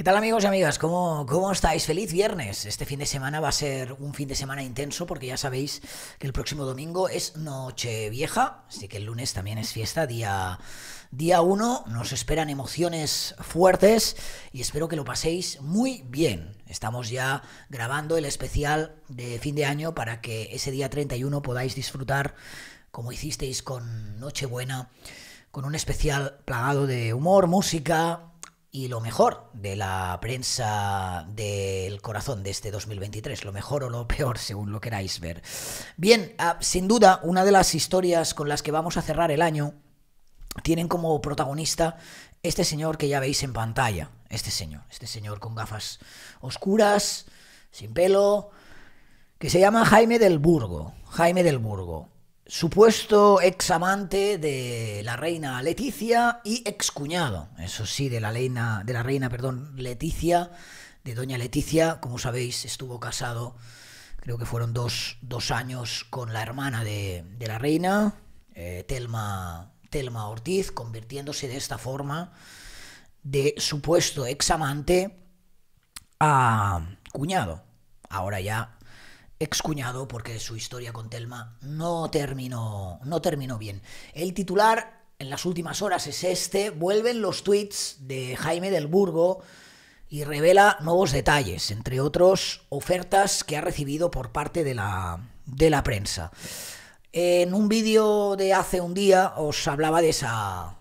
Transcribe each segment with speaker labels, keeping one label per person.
Speaker 1: ¿Qué tal amigos y amigas? ¿Cómo, ¿Cómo estáis? Feliz viernes. Este fin de semana va a ser un fin de semana intenso porque ya sabéis que el próximo domingo es Noche Vieja, así que el lunes también es fiesta, día, día 1. Nos esperan emociones fuertes y espero que lo paséis muy bien. Estamos ya grabando el especial de fin de año para que ese día 31 podáis disfrutar como hicisteis con Nochebuena, con un especial plagado de humor, música, y lo mejor de la prensa del corazón de este 2023, lo mejor o lo peor, según lo queráis ver. Bien, ah, sin duda, una de las historias con las que vamos a cerrar el año tienen como protagonista este señor que ya veis en pantalla. Este señor, este señor con gafas oscuras, sin pelo, que se llama Jaime del Burgo. Jaime del Burgo supuesto ex amante de la reina Leticia y excuñado, eso sí, de la reina, de la reina, perdón, Leticia, de doña Leticia, como sabéis, estuvo casado, creo que fueron dos, años con la hermana de, la reina, eh, Telma, Telma Ortiz, convirtiéndose de esta forma de supuesto ex amante a cuñado, ahora ya excuñado porque su historia con Telma no terminó, no terminó bien. El titular en las últimas horas es este, vuelven los tweets de Jaime del Burgo y revela nuevos detalles, entre otros ofertas que ha recibido por parte de la, de la prensa. En un vídeo de hace un día os hablaba de esa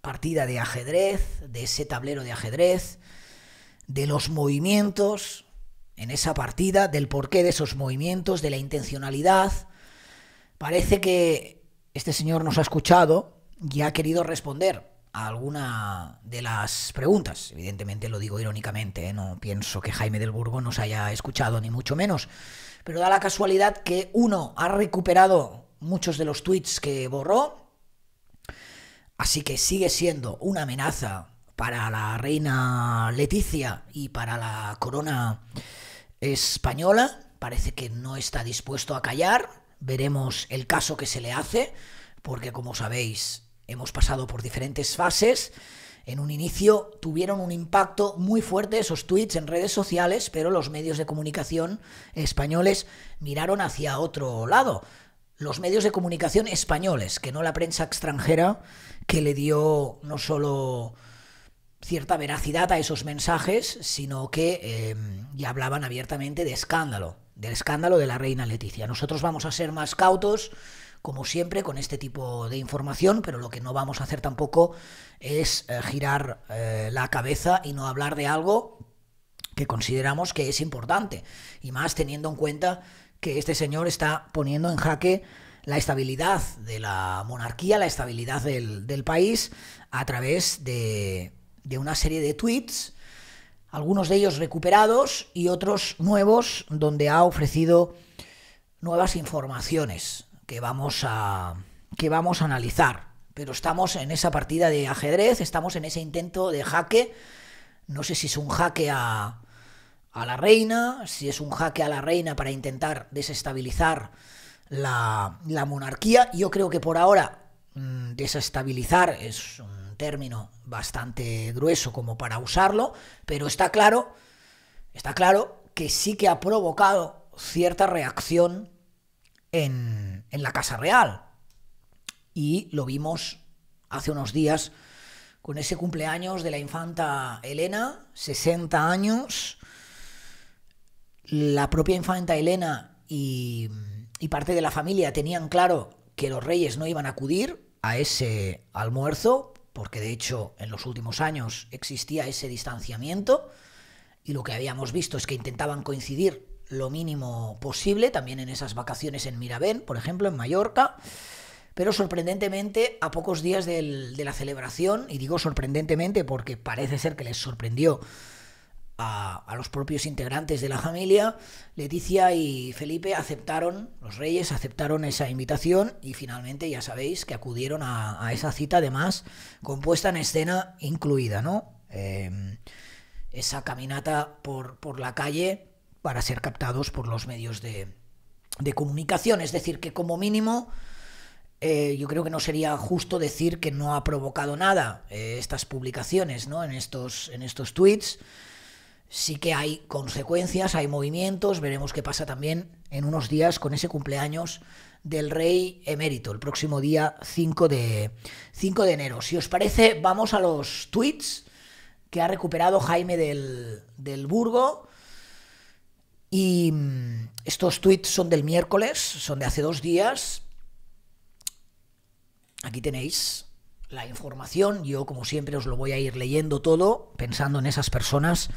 Speaker 1: partida de ajedrez, de ese tablero de ajedrez, de los movimientos, en esa partida del porqué de esos movimientos, de la intencionalidad. Parece que este señor nos ha escuchado y ha querido responder a alguna de las preguntas. Evidentemente lo digo irónicamente, ¿eh? no pienso que Jaime del Burgo nos haya escuchado, ni mucho menos. Pero da la casualidad que uno ha recuperado muchos de los tweets que borró, así que sigue siendo una amenaza para la reina Leticia y para la corona española. Parece que no está dispuesto a callar. Veremos el caso que se le hace, porque como sabéis, hemos pasado por diferentes fases. En un inicio tuvieron un impacto muy fuerte esos tweets en redes sociales, pero los medios de comunicación españoles miraron hacia otro lado. Los medios de comunicación españoles, que no la prensa extranjera, que le dio no solo cierta veracidad a esos mensajes, sino que em, ya hablaban abiertamente de escándalo, del escándalo de la reina Leticia. Nosotros vamos a ser más cautos, como siempre, con este tipo de información, pero lo que no vamos a hacer tampoco es eh, girar eh, la cabeza y no hablar de algo que consideramos que es importante, y más teniendo en cuenta que este señor está poniendo en jaque la estabilidad de la monarquía, la estabilidad del país, a través de de una serie de tweets, algunos de ellos recuperados y otros nuevos, donde ha ofrecido nuevas informaciones que vamos a, que vamos a analizar. Pero estamos en esa partida de ajedrez, estamos en ese intento de jaque. No sé si es un jaque a, a la reina, si es un jaque a la reina para intentar desestabilizar la, monarquía. Yo creo que por ahora mm, desestabilizar es un término bastante grueso como para usarlo, pero está claro, está claro que sí que ha provocado cierta reacción en, la Casa Real. Y lo vimos hace unos días con ese cumpleaños de la infanta Elena, 60 años. La propia infanta Elena y, y, parte de la familia tenían claro que los reyes no iban a acudir a ese almuerzo porque de hecho en los últimos años existía ese distanciamiento y lo que habíamos visto es que intentaban coincidir lo mínimo posible, también en esas vacaciones en Mirabén, por ejemplo, en Mallorca. Pero sorprendentemente, a pocos días de la celebración, y digo sorprendentemente porque parece ser que les sorprendió a, los propios integrantes de la familia, Leticia y Felipe aceptaron, los reyes aceptaron esa invitación y finalmente ya sabéis que acudieron a, esa cita, además, compuesta en escena incluida, ¿no? Em, esa caminata por, por, la calle para ser captados por los medios de, comunicación. Es decir, que como mínimo... Eh, yo creo que no sería justo decir que no ha provocado nada eh, estas publicaciones, ¿no? En estos, en estos tweets sí que hay consecuencias, hay movimientos, veremos qué pasa también en unos días con ese cumpleaños del rey emérito, el próximo día 5 de, de enero. Si os parece, vamos a los tweets que ha recuperado Jaime del, del Burgo. Y mm, estos tweets son del miércoles, son de hace dos días. Aquí tenéis la información. Yo, como siempre, os lo voy a ir leyendo todo, pensando en esas personas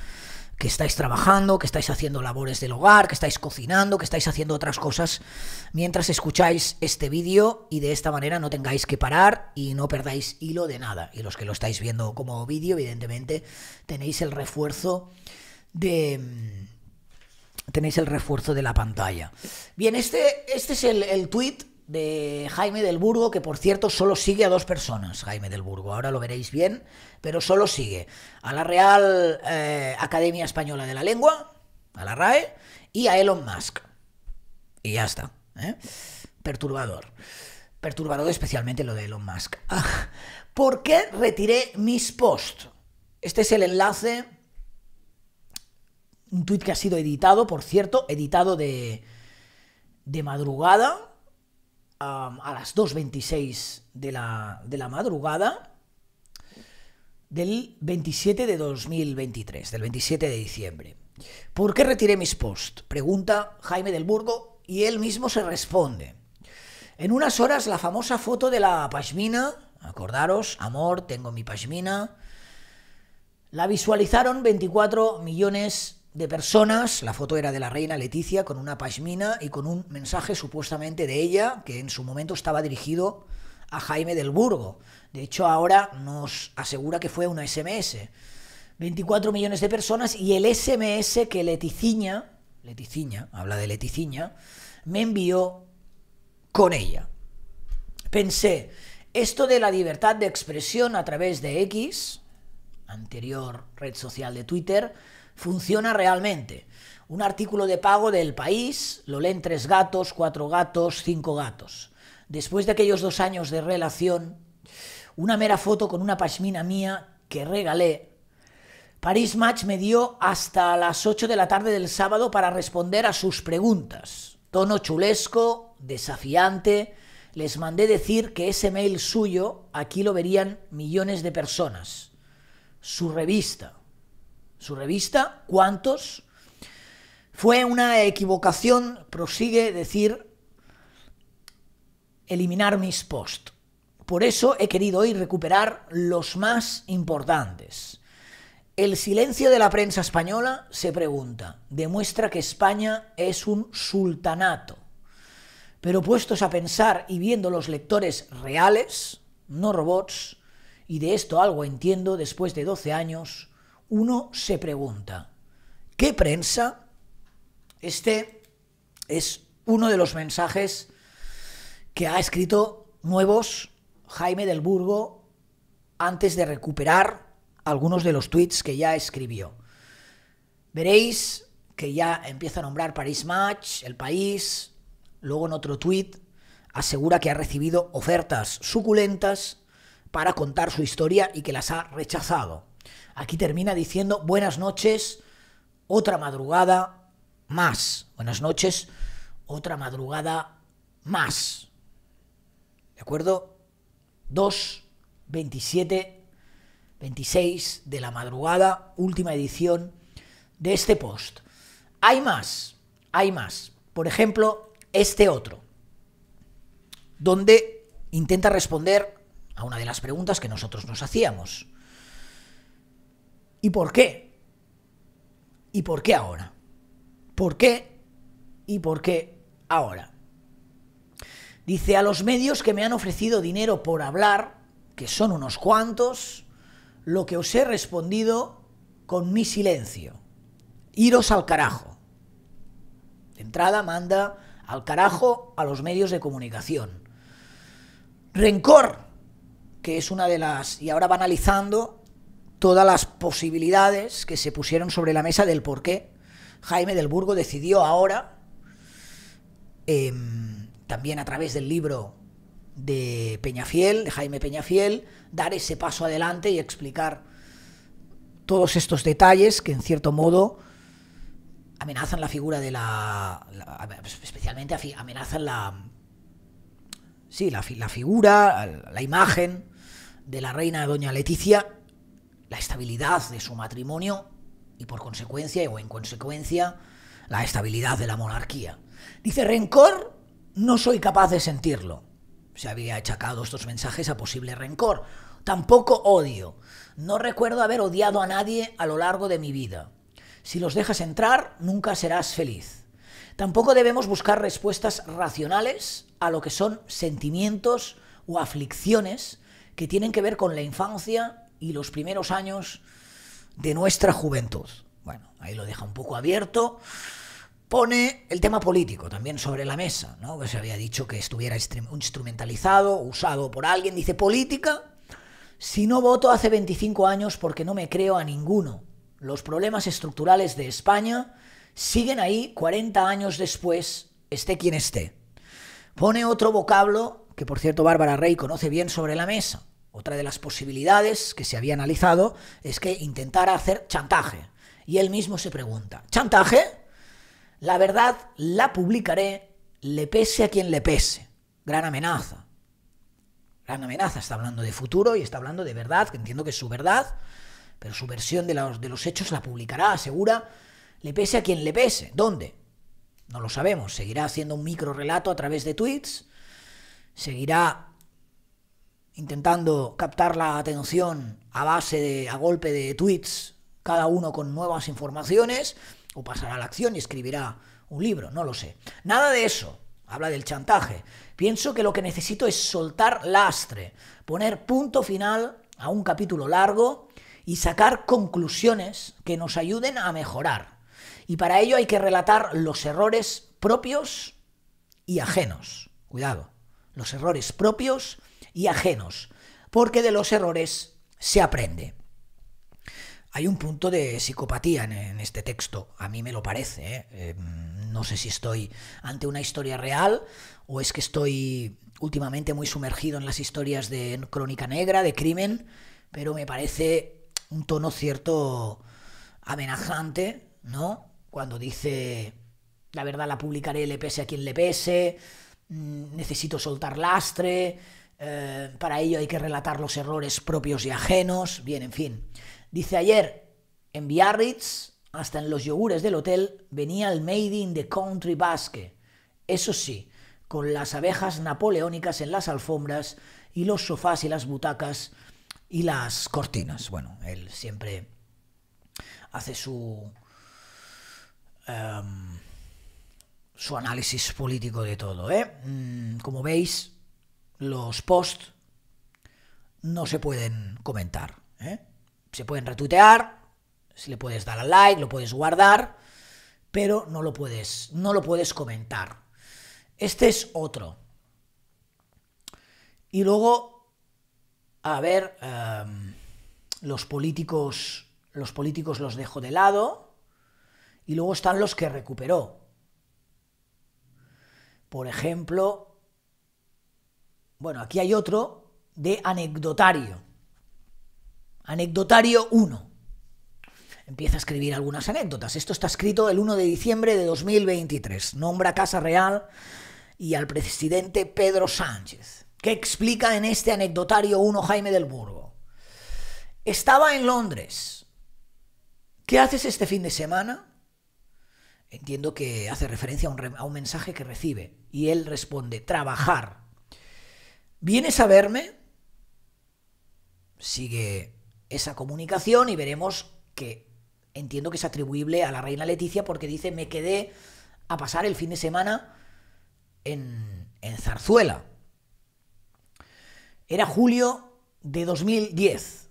Speaker 1: que estáis trabajando, que estáis haciendo labores del hogar, que estáis cocinando, que estáis haciendo otras cosas mientras escucháis este vídeo y de esta manera no tengáis que parar y no perdáis hilo de nada. Y los que lo estáis viendo como vídeo, evidentemente, tenéis el refuerzo de tenéis el refuerzo de la pantalla. Bien, este, este es el, el tweet de Jaime del Burgo, que por cierto solo sigue a dos personas, Jaime del Burgo, ahora lo veréis bien, pero solo sigue a la Real eh, Academia Española de la Lengua, a la RAE, y a Elon Musk. Y ya está. ¿eh? Perturbador. Perturbador especialmente lo de Elon Musk. Ah, ¿Por qué retiré mis posts? Este es el enlace, un tuit que ha sido editado, por cierto, editado de, de madrugada a las 2.26 de la, de la madrugada del 27 de 2023, del 27 de diciembre. ¿Por qué retiré mis posts? Pregunta Jaime del Burgo y él mismo se responde. En unas horas la famosa foto de la pashmina, acordaros, amor, tengo mi pashmina, la visualizaron 24 millones de personas, la foto era de la reina Leticia con una pashmina y con un mensaje supuestamente de ella que en su momento estaba dirigido a Jaime del Burgo. De hecho, ahora nos asegura que fue una SMS. 24 millones de personas y el SMS que Leticiña, Leticiña, habla de Leticiña, me envió con ella. Pensé, esto de la libertad de expresión a través de X, anterior red social de Twitter, funciona realmente. Un artículo de pago del país, lo leen tres gatos, cuatro gatos, cinco gatos. Después de aquellos dos años de relación, una mera foto con una pashmina mía que regalé, Paris Match me dio hasta las 8 de la tarde del sábado para responder a sus preguntas. Tono chulesco, desafiante, les mandé decir que ese mail suyo aquí lo verían millones de personas. Su revista, su revista, ¿cuántos? Fue una equivocación, prosigue decir, eliminar mis posts. Por eso he querido hoy recuperar los más importantes. El silencio de la prensa española, se pregunta, demuestra que España es un sultanato. Pero puestos a pensar y viendo los lectores reales, no robots, y de esto algo entiendo después de 12 años, uno se pregunta, ¿qué prensa? Este es uno de los mensajes que ha escrito nuevos Jaime del Burgo antes de recuperar algunos de los tweets que ya escribió. Veréis que ya empieza a nombrar Paris Match, El País, luego en otro tweet asegura que ha recibido ofertas suculentas para contar su historia y que las ha rechazado. Aquí termina diciendo buenas noches, otra madrugada más. Buenas noches, otra madrugada más. ¿De acuerdo? 2, 27, 26 de la madrugada, última edición de este post. Hay más, hay más. Por ejemplo, este otro, donde intenta responder a una de las preguntas que nosotros nos hacíamos. ¿Y por qué? ¿Y por qué ahora? ¿Por qué? ¿Y por qué ahora? Dice a los medios que me han ofrecido dinero por hablar, que son unos cuantos, lo que os he respondido con mi silencio. Iros al carajo. De entrada manda al carajo a los medios de comunicación. Rencor, que es una de las, y ahora va analizando todas las posibilidades que se pusieron sobre la mesa del por qué Jaime del Burgo decidió ahora, em, también a través del libro de Peñafiel, de Jaime Peñafiel, dar ese paso adelante y explicar todos estos detalles que en cierto modo amenazan la figura de la, especialmente amenazan la sí, la, la figura, la imagen de la reina doña Leticia la estabilidad de su matrimonio y por consecuencia o en consecuencia la estabilidad de la monarquía. Dice rencor, no soy capaz de sentirlo. Se había achacado estos mensajes a posible rencor. Tampoco odio. No recuerdo haber odiado a nadie a lo largo de mi vida. Si los dejas entrar, nunca serás feliz. Tampoco debemos buscar respuestas racionales a lo que son sentimientos o aflicciones que tienen que ver con la infancia y los primeros años de nuestra juventud. Bueno, ahí lo deja un poco abierto. Pone el tema político también sobre la mesa, ¿no? se había dicho que estuviera instrumentalizado, usado por alguien. Dice, política, si no voto hace 25 años porque no me creo a ninguno. Los problemas estructurales de España siguen ahí 40 años después, esté quien esté. Pone otro vocablo que por cierto Bárbara Rey conoce bien sobre la mesa. Otra de las posibilidades que se había analizado es que intentara hacer chantaje. Y él mismo se pregunta, ¿chantaje? La verdad la publicaré, le pese a quien le pese. Gran amenaza. Gran amenaza. Está hablando de futuro y está hablando de verdad, que entiendo que es su verdad, pero su versión de los, de los hechos la publicará, asegura, le pese a quien le pese. ¿Dónde? No lo sabemos. Seguirá haciendo un micro relato a través de tweets, seguirá intentando captar la atención a base de, a golpe de tweets, cada uno con nuevas informaciones, o pasará a la acción y escribirá un libro, no lo sé. Nada de eso. Habla del chantaje. Pienso que lo que necesito es soltar lastre, poner punto final a un capítulo largo y sacar conclusiones que nos ayuden a mejorar. Y para ello hay que relatar los errores propios y ajenos. Cuidado, los errores propios y ajenos, porque de los errores se aprende. Hay un punto de psicopatía en, este texto, a mí me lo parece. ¿eh? Em, no sé si estoy ante una historia real o es que estoy últimamente muy sumergido en las historias de crónica negra, de crimen, pero me parece un tono cierto amenazante, ¿no? Cuando dice, la verdad la publicaré, le pese a quien le pese, mm, necesito soltar lastre, eh, para ello hay que relatar los errores propios y ajenos. Bien, en fin. Dice ayer, en Biarritz, hasta en los yogures del hotel, venía el Made in the Country Basque. Eso sí, con las abejas napoleónicas en las alfombras y los sofás y las butacas y las cortinas. Bueno, él siempre hace su... Em, su análisis político de todo. ¿eh? Mm, como veis, los posts no se pueden comentar. ¿eh? Se pueden retuitear, si le puedes dar al like, lo puedes guardar, pero no lo puedes, no lo puedes comentar. Este es otro. Y luego, a ver, em, los políticos, los políticos los dejo de lado. Y luego están los que recuperó. Por ejemplo, bueno, aquí hay otro de anecdotario. Anecdotario 1. Empieza a escribir algunas anécdotas. Esto está escrito el 1 de diciembre de 2023. Nombra Casa Real y al presidente Pedro Sánchez. ¿Qué explica en este anecdotario 1 Jaime del Burgo? Estaba en Londres. ¿Qué haces este fin de semana? Entiendo que hace referencia a un, a un mensaje que recibe y él responde, trabajar. ¿Vienes a verme? Sigue esa comunicación y veremos que entiendo que es atribuible a la reina Leticia porque dice me quedé a pasar el fin de semana en, Zarzuela. Era julio de 2010.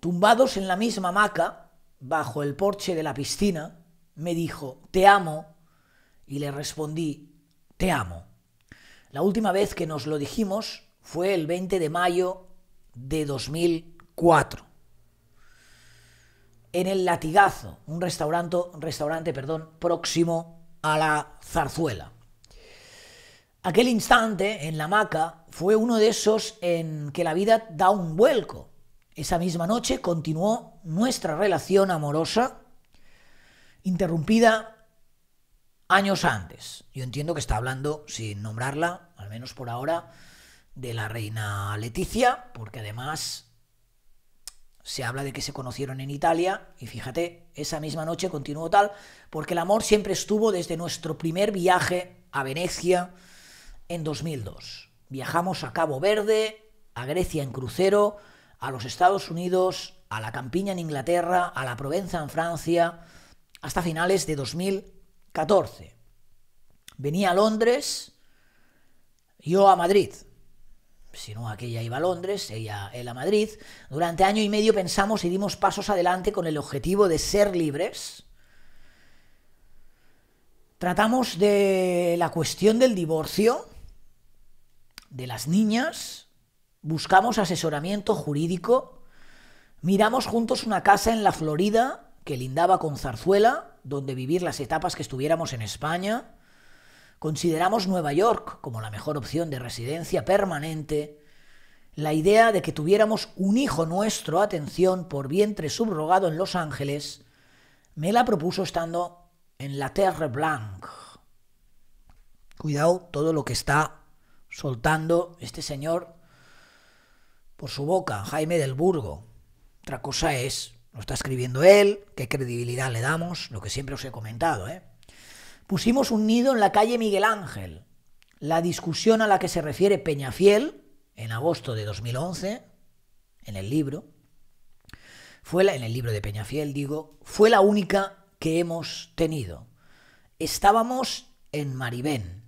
Speaker 1: Tumbados en la misma hamaca, bajo el porche de la piscina, me dijo, te amo, y le respondí, te amo. La última vez que nos lo dijimos fue el 20 de mayo de 2004. En el Latigazo, un restaurante, restaurante perdón, próximo a la zarzuela. Aquel instante en la hamaca fue uno de esos en que la vida da un vuelco. Esa misma noche continuó nuestra relación amorosa, interrumpida años antes. Yo entiendo que está hablando, sin nombrarla, al menos por ahora, de la reina Leticia, porque además se habla de que se conocieron en Italia, y fíjate, esa misma noche continuó tal, porque el amor siempre estuvo desde nuestro primer viaje a Venecia en 2002. Viajamos a Cabo Verde, a Grecia en crucero, a los Estados Unidos, a la Campiña en Inglaterra, a la Provenza en Francia, hasta finales de 2014. Venía a Londres, yo a Madrid, si no aquella iba a Londres, ella, él a Madrid, durante año y medio pensamos y dimos pasos adelante con el objetivo de ser libres. Tratamos de la cuestión del divorcio, de las niñas, buscamos asesoramiento jurídico, miramos juntos una casa en la Florida que lindaba con Zarzuela, donde vivir las etapas que estuviéramos en España, consideramos Nueva York como la mejor opción de residencia permanente, la idea de que tuviéramos un hijo nuestro, atención, por vientre subrogado en Los Ángeles, me la propuso estando en la Terre Blanche. Cuidado todo lo que está soltando este señor por su boca, Jaime del Burgo. Otra cosa es, lo está escribiendo él, qué credibilidad le damos, lo que siempre os he comentado, ¿eh? Pusimos un nido en la calle Miguel Ángel. La discusión a la que se refiere Peñafiel, en agosto de 2011, en el libro, fue la, en el libro de Peñafiel, digo, fue la única que hemos tenido. Estábamos en Maribén.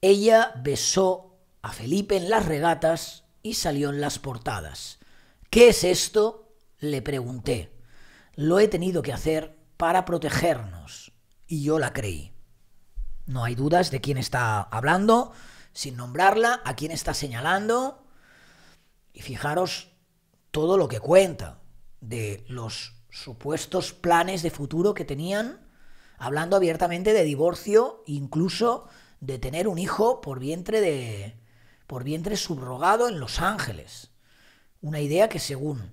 Speaker 1: Ella besó a Felipe en las regatas y salió en las portadas. ¿Qué es esto? Le pregunté. Lo he tenido que hacer para protegernos. Y yo la creí. No hay dudas de quién está hablando, sin nombrarla, a quién está señalando. Y fijaros todo lo que cuenta de los supuestos planes de futuro que tenían, hablando abiertamente de divorcio, incluso de tener un hijo por vientre de por vientre subrogado en Los Ángeles. Una idea que según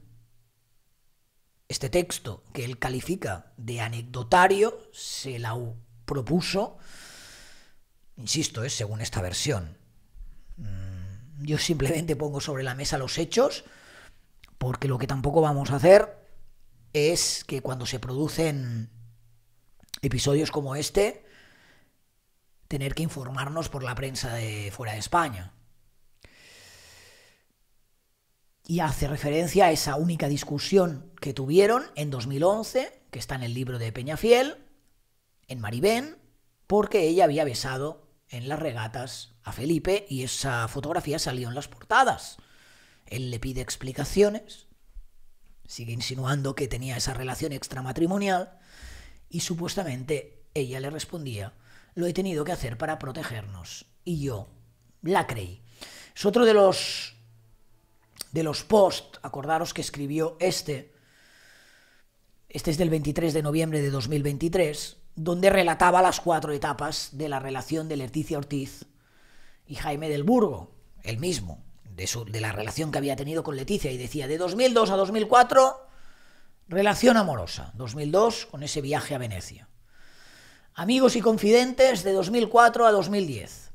Speaker 1: este texto que él califica de anecdotario se la propuso Insisto, es según esta versión. Mm, yo simplemente pongo sobre la mesa los hechos, porque lo que tampoco vamos a hacer es que cuando se producen episodios como este, tener que informarnos por la prensa de fuera de España. Y hace referencia a esa única discusión que tuvieron en 2011, que está en el libro de Peñafiel, en Maribén, porque ella había besado en las regatas a Felipe y esa fotografía salió en las portadas. Él le pide explicaciones, sigue insinuando que tenía esa relación extramatrimonial y supuestamente ella le respondía, lo he tenido que hacer para protegernos. Y yo la creí. Es otro de los de los posts acordaros que escribió este, este es del 23 de noviembre de 2023, donde relataba las cuatro etapas de la relación de Leticia Ortiz y Jaime del Burgo, el mismo, de, de la relación que había tenido con Leticia, y decía, de 2002 a 2004, relación amorosa, 2002 con ese viaje a Venecia. Amigos y confidentes de 2004 a 2010.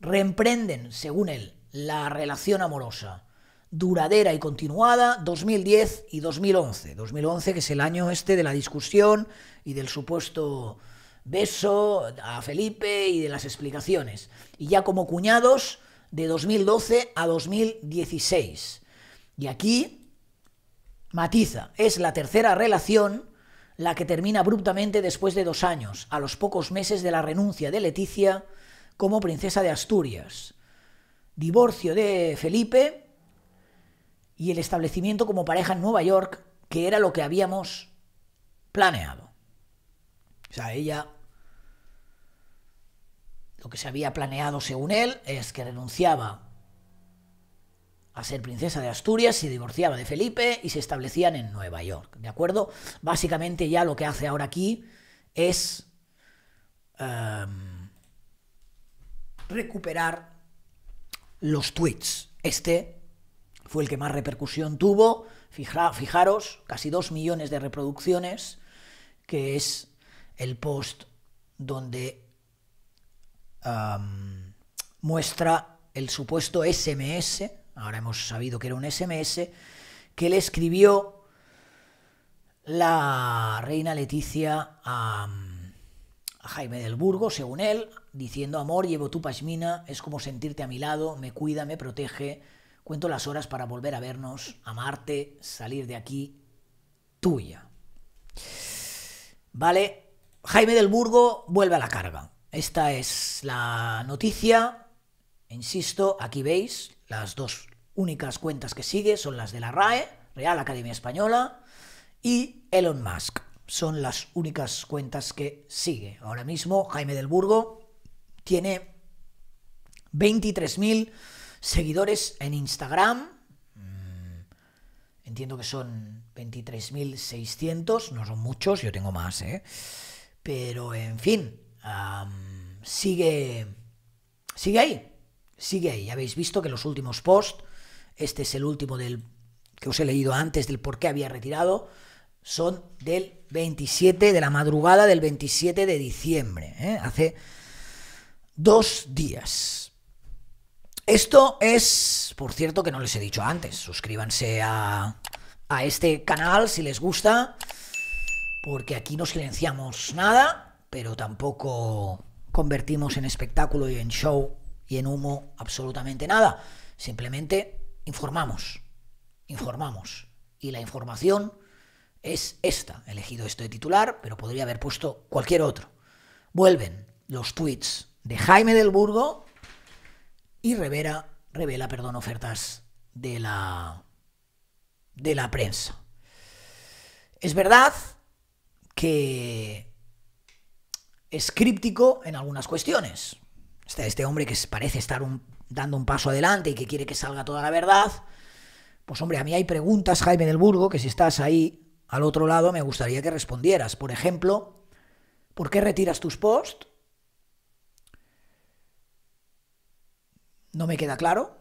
Speaker 1: Reemprenden, según él, la relación amorosa duradera y continuada 2010 y 2011. 2011 que es el año este de la discusión y del supuesto beso a Felipe y de las explicaciones. Y ya como cuñados de 2012 a 2016. Y aquí matiza, es la tercera relación la que termina abruptamente después de dos años, a los pocos meses de la renuncia de Leticia como princesa de Asturias. Divorcio de Felipe y el establecimiento como pareja en Nueva York, que era lo que habíamos planeado. O sea, ella, lo que se había planeado según él, es que renunciaba a ser princesa de Asturias, se divorciaba de Felipe y se establecían en Nueva York. ¿De acuerdo? Básicamente ya lo que hace ahora aquí es em, recuperar los tweets. Este fue el que más repercusión tuvo. fijaros, casi dos millones de reproducciones, que es el post donde muestra el supuesto SMS, ahora hemos sabido que era un SMS, que le escribió la reina Leticia a, a Jaime del Burgo, según él, diciendo, amor, llevo tu pasmina, es como sentirte a mi lado, me cuida, me protege, Cuento las horas para volver a vernos, a amarte, salir de aquí, tuya. Vale, Jaime del Burgo vuelve a la carga. Esta es la noticia. Insisto, aquí veis las dos únicas cuentas que sigue son las de la RAE, Real Academia Española, y Elon Musk. Son las únicas cuentas que sigue. Ahora mismo Jaime del Burgo tiene 23.000 seguidores en Instagram. Mm, entiendo que son 23.600, no son muchos, yo tengo más, ¿eh? Pero en fin, sigue, sigue ahí, sigue ahí. habéis visto que los últimos posts, este es el último del que os he leído antes del por qué había retirado, son del 27 de la madrugada del 27 de diciembre, ¿eh? hace dos días. Esto es, por cierto, que no les he dicho antes. Suscríbanse a, este canal si les gusta, porque aquí no silenciamos nada, pero tampoco convertimos en espectáculo y en show y en humo absolutamente nada. Simplemente informamos, informamos. Y la información es esta. He elegido esto de titular, pero podría haber puesto cualquier otro. Vuelven los tweets de Jaime del Burgo y revela, revela perdón, ofertas de la, de la prensa. Es verdad que es críptico en algunas cuestiones. Este, este hombre que parece estar dando un paso adelante y que quiere que salga toda la verdad. Pues hombre, a mí hay preguntas, Jaime del Burgo, que si estás ahí al otro lado me gustaría que respondieras. Por ejemplo, ¿por qué retiras tus posts No me queda claro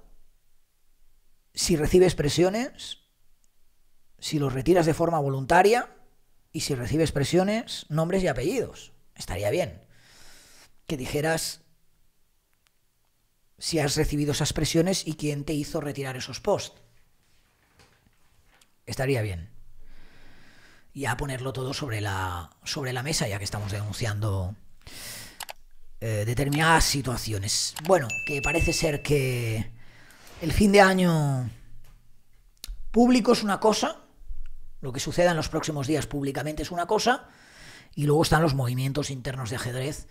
Speaker 1: si recibes presiones, si los retiras de forma voluntaria y si recibes presiones, nombres y apellidos. Estaría bien que dijeras si has recibido esas presiones y quién te hizo retirar esos posts. Estaría bien. Y a ponerlo todo sobre la, sobre la mesa, ya que estamos denunciando eh, determinadas situaciones. Bueno, que parece ser que el fin de año público es una cosa, lo que suceda en los próximos días públicamente es una cosa, y luego están los movimientos internos de ajedrez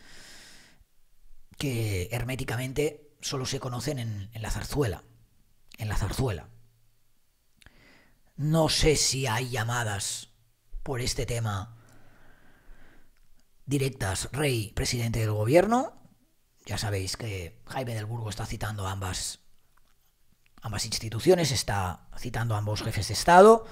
Speaker 1: que herméticamente solo se conocen en, en la zarzuela. En la zarzuela. No sé si hay llamadas por este tema directas, Rey, presidente del gobierno. Ya sabéis que Jaime del Burgo está citando ambas, ambas instituciones, está citando a ambos jefes de Estado.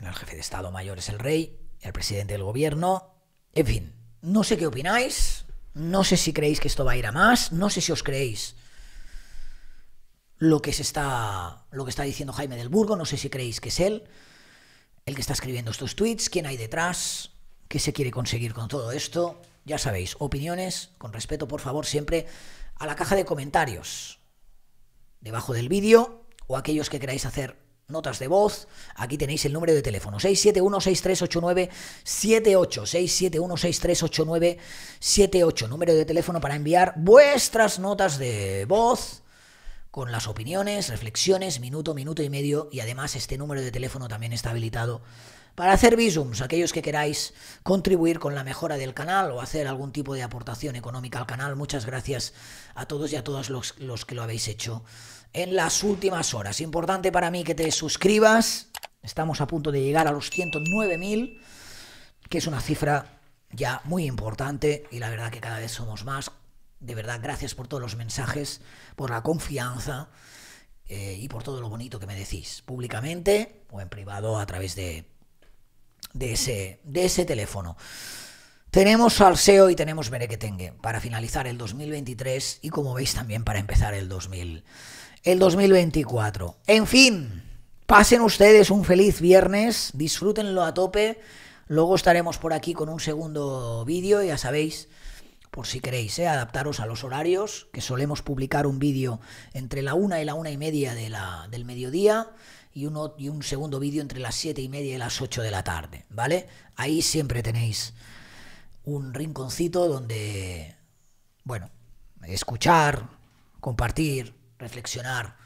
Speaker 1: El jefe de Estado mayor es el rey, el presidente del gobierno. En fin, no sé qué opináis, no sé si creéis que esto va a ir a más, no sé si os creéis lo que se está lo que está diciendo Jaime del Burgo, no sé si creéis que es él el que está escribiendo estos tweets, quién hay detrás, ¿Qué se quiere conseguir con todo esto? Ya sabéis, opiniones, con respeto por favor, siempre a la caja de comentarios debajo del vídeo o aquellos que queráis hacer notas de voz. Aquí tenéis el número de teléfono 671-6389-78. 671-6389-78. Número de teléfono para enviar vuestras notas de voz con las opiniones, reflexiones, minuto, minuto y medio. Y además este número de teléfono también está habilitado para hacer visums, aquellos que queráis contribuir con la mejora del canal o hacer algún tipo de aportación económica al canal. Muchas gracias a todos y a todas los, que lo habéis hecho en las últimas horas. Importante para mí que te suscribas. Estamos a punto de llegar a los 109.000, que es una cifra ya muy importante y la verdad que cada vez somos más. De verdad, gracias por todos los mensajes, por la confianza eh, y por todo lo bonito que me decís, públicamente o en privado a través de de ese, de ese teléfono. Tenemos salseo y tenemos merequetengue para finalizar el 2023 y como veis también para empezar el 2000, el 2024. En fin, pasen ustedes un feliz viernes, disfrútenlo a tope. Luego estaremos por aquí con un segundo vídeo, ya sabéis, por si queréis, ¿eh? adaptaros a los horarios, que solemos publicar un vídeo entre la una y la una y media de del mediodía y, un segundo vídeo entre las 7 y media y las 8 de la tarde, ¿vale? Ahí siempre tenéis un rinconcito donde, bueno, escuchar, compartir, reflexionar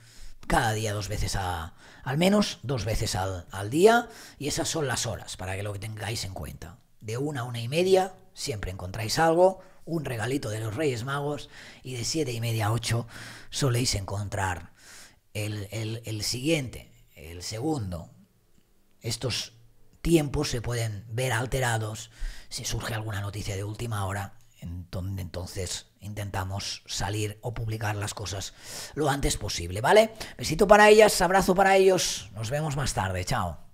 Speaker 1: cada día dos veces a, al menos dos veces al, día y esas son las horas para que lo que tengáis en cuenta. De una a una y media siempre encontráis algo, un regalito de los Reyes Magos y de siete y media a ocho soléis encontrar el siguiente el segundo, estos tiempos se pueden ver alterados si surge alguna noticia de última hora, en donde entonces intentamos salir o publicar las cosas lo antes posible, ¿vale? Besito para ellas, abrazo para ellos, nos vemos más tarde, chao.